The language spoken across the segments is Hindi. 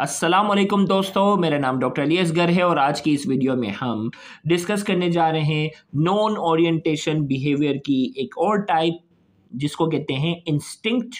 असलम दोस्तों मेरा नाम डॉक्टर अली असगर है और आज की इस वीडियो में हम डिस्कस करने जा रहे हैं नॉन ओरिएंटेशन बिहेवियर की एक और टाइप जिसको कहते हैं इंस्टिंक्ट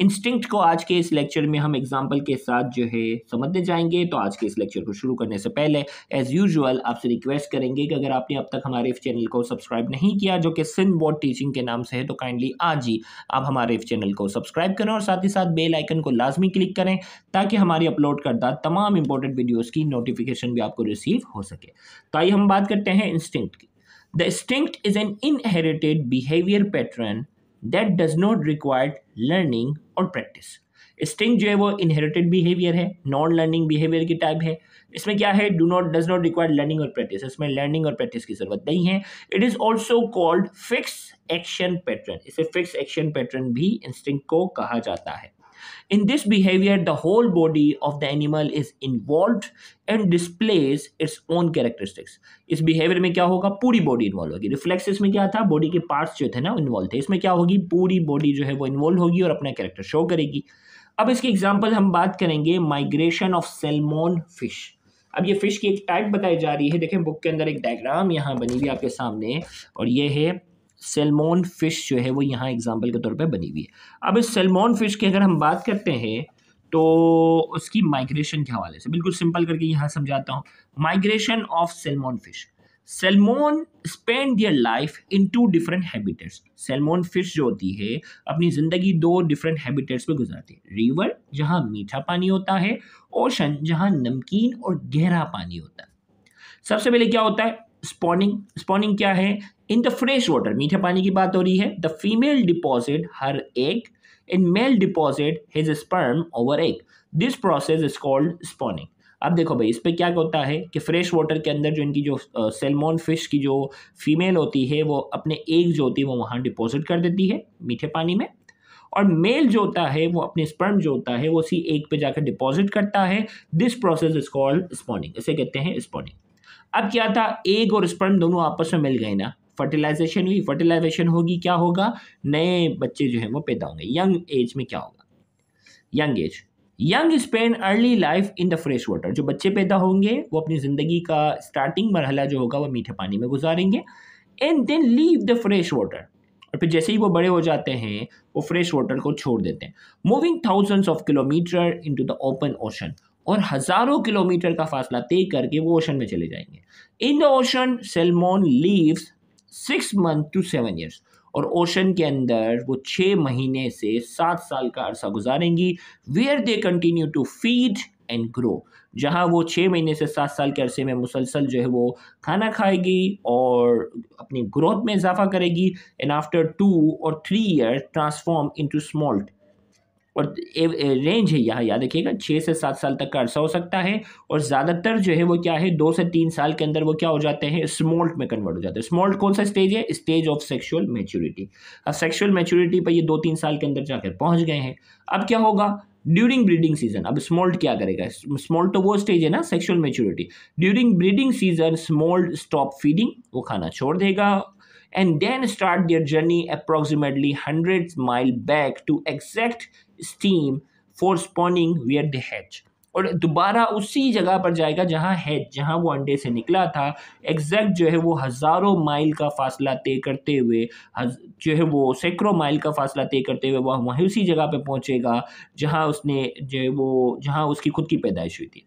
इंस्टिंक्ट को आज के इस लेक्चर में हम एग्जाम्पल के साथ जो है समझने जाएंगे तो आज के इस लेक्चर को शुरू करने से पहले एज़ यूजल आपसे रिक्वेस्ट करेंगे कि अगर आपने अब तक हमारे इस चैनल को सब्सक्राइब नहीं किया जो कि सिंध बोर्ड टीचिंग के नाम से है तो काइंडली आज ही आप हमारे इस चैनल को सब्सक्राइब करें और साथ ही साथ बेल आइकन को लाजमी क्लिक करें ताकि हमारी अपलोड करदा तमाम इंपॉर्टेंट वीडियोज़ की नोटिफिकेशन भी आपको रिसीव हो सके तो आइए हम बात करते हैं इंस्टिंक्ट की the instinct is an inherited behaviour pattern that does not required learning और प्रैक्टिस स्टिंग जो है वो इनहेरिटेड बिहेवियर है नॉन लर्निंग बिहेवियर की टाइप है इसमें क्या है do not does not require learning और प्रैक्टिस इसमें लर्निंग और प्रैक्टिस की जरूरत नहीं है it is also called fix action pattern इसे फिक्स एक्शन पैटर्न भी इंस्टिंग को कहा जाता है In this behavior, the whole body of the animal is involved and displays its own characteristics. इस बिहेवियर में क्या होगा पूरी बॉडी इन्वॉल्व होगी रिफ्लेक्सेस में क्या था बॉडी के पार्ट्स जो थे ना इन्वॉल्व थे इसमें क्या होगी पूरी बॉडी जो है वो इन्वॉल्व होगी और अपना कैरेक्टर शो करेगी अब इसके एग्जाम्पल हम बात करेंगे माइग्रेशन ऑफ सेलमोन फिश अब ये फ़िश की एक टाइप बताई जा रही है देखें बुक के अंदर एक डायग्राम यहाँ बनी हुई आपके सामने और ये है सेलमोन फ़िश जो है वो यहाँ एग्ज़ाम्पल के तौर पर बनी हुई है अब इस सेलमोन फ़िश की अगर हम बात करते हैं तो उसकी माइग्रेशन के हवाले से बिल्कुल सिंपल करके यहाँ समझाता हूँ migration of salmon fish salmon spend your life in two different habitats salmon fish जो होती है अपनी ज़िंदगी दो डिफरेंट हैबिटेट्स में गुजारती है रिवर जहाँ मीठा पानी होता है ओशन जहाँ नमकीन और गहरा पानी होता है सबसे पहले क्या होता है स्पॉनिंग स्पॉनिंग क्या है इन द फ्रेश वाटर मीठे पानी की बात हो रही है the female deposit her egg in male deposit his sperm over egg this process is called spawning अब देखो भाई इस पर क्या होता है कि फ्रेश वाटर के अंदर जो इनकी जो सेलमोन फिश की जो फीमेल होती है वो अपने एग जो होती है वो वहाँ डिपॉजिट कर देती है मीठे पानी में और मेल जो होता है वो अपने स्पर्म जो होता है वो उसी एग पे जाकर डिपॉजिट करता है this process is called spawning इसे कहते हैं स्पॉनिंग अब क्या था एग और स्पर्म दोनों आपस में मिल गए ना फर्टिलाइजेशन हुई फर्टिलाइजेशन होगी क्या होगा नए बच्चे जो हैं वो पैदा होंगे यंग एज में क्या होगा young age young spend early life in the fresh water जो बच्चे पैदा होंगे वो अपनी ज़िंदगी का स्टार्टिंग मरहला जो होगा वो मीठे पानी में गुजारेंगे and then leave the fresh water और फिर जैसे ही वो बड़े हो जाते हैं वो फ्रेश वाटर को छोड़ देते हैं moving thousands of kilometre into the open ocean और हज़ारों किलोमीटर का फासला तय करके वो ओशन में चले जाएंगे in the ocean salmon lives six month to seven years और ओशन के अंदर वो छः महीने से सात साल का अरसा गुजारेंगी where they continue to feed and grow जहाँ वो छः महीने से सात साल के अरसे में मुसलसल जो है वो खाना खाएगी और अपनी ग्रोथ में इजाफा करेगी एंड आफ्टर टू और three year transform into smolt और रेंज है यहाँ याद रखिएगा छः से सात साल तक का अर्सा हो सकता है और ज़्यादातर जो है वो क्या है दो से तीन साल के अंदर वो क्या हो जाते हैं स्मॉल्ट में कन्वर्ट हो जाते हैं स्मॉल्ट कौन सा स्टेज है स्टेज ऑफ सेक्शुअल मेच्योरिटी अब सेक्शुअल मेच्योरिटी पर ये दो तीन साल के अंदर जाकर पहुँच गए हैं अब क्या होगा ड्यूरिंग ब्रीडिंग सीजन अब स्मॉल्ट क्या करेगा स्मॉल्ट तो वो स्टेज है ना sexual maturity during breeding season smolt stop feeding वो खाना छोड़ देगा and then start their journey approximately 100 mile back to exact steam spawning where they hatch और दोबारा उसी जगह पर जाएगा जहाँ हैच जहाँ वो अंडे से निकला था एग्जैक्ट जो है वो हज़ारों माइल का फासला तय करते हुए जो है वो सैकड़ों माइल का फासला तय करते हुए वह वहीं उसी जगह पे पहुँचेगा जहाँ उसने जो है वो जहाँ उसकी खुद की पैदाइश हुई थी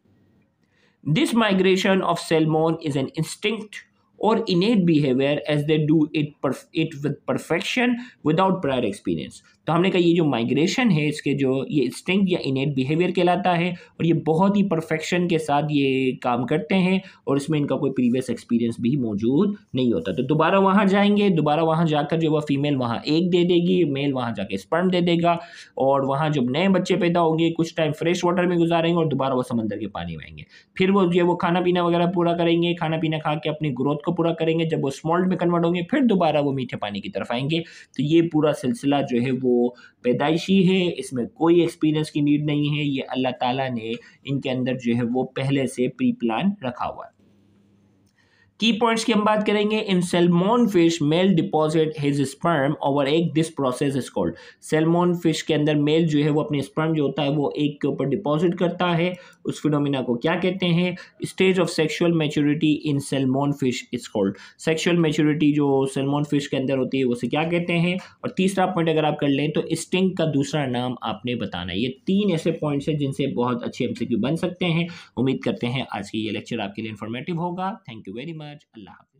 this migration of salmon is an instinct और innate behaviour as they do it it with perfection without prior experience तो हमने कहा ये जो माइग्रेशन है इसके जो ये स्ट्रेंथ या इनेट बिहेवियर कहलाता है और ये बहुत ही परफेक्शन के साथ ये काम करते हैं और इसमें इनका कोई प्रीवियस एक्सपीरियंस भी मौजूद नहीं होता तो दोबारा वहाँ जाएंगे दोबारा वहाँ जाकर जो वह फीमेल वहाँ एक दे देगी मेल वहाँ जाके स्पर्म दे देगा और वहाँ जब नए बच्चे पैदा होंगे कुछ टाइम फ्रेश वाटर में गुजारेंगे और दोबारा वो समंदर के पानी में आएंगे फिर वो ये वो खाना पीना वगैरह पूरा करेंगे खाना पीना खा के अपनी ग्रोथ को पूरा करेंगे जब वो स्मॉल्ट में कन्वर्ट होंगे फिर दोबारा वो मीठे पानी की तरफ आएंगे तो ये पूरा सिलसिला जो है वो पैदाइशी है इसमें कोई एक्सपीरियंस की नीड नहीं है ये अल्लाह ताला ने इनके अंदर जो है वो पहले से प्री प्लान रखा हुआ है की पॉइंट्स की हम बात करेंगे in salmon fish male deposit his sperm over egg this process is called salmon fish के अंदर मेल जो है वो अपने स्पर्म जो होता है वो एक के ऊपर डिपॉजिट करता है उस फिनोमिना को क्या कहते हैं stage of sexual maturity in salmon fish is called sexual maturity जो सेलमोन फिश के अंदर होती है उसे क्या कहते हैं और तीसरा पॉइंट अगर आप कर लें तो स्टिंग का दूसरा नाम आपने बताना है ये तीन ऐसे पॉइंट्स हैं जिनसे बहुत अच्छे एमसीक्यू बन सकते हैं उम्मीद करते हैं आज की ये लेक्चर आपके लिए इन्फॉर्मेटिव होगा thank you very much research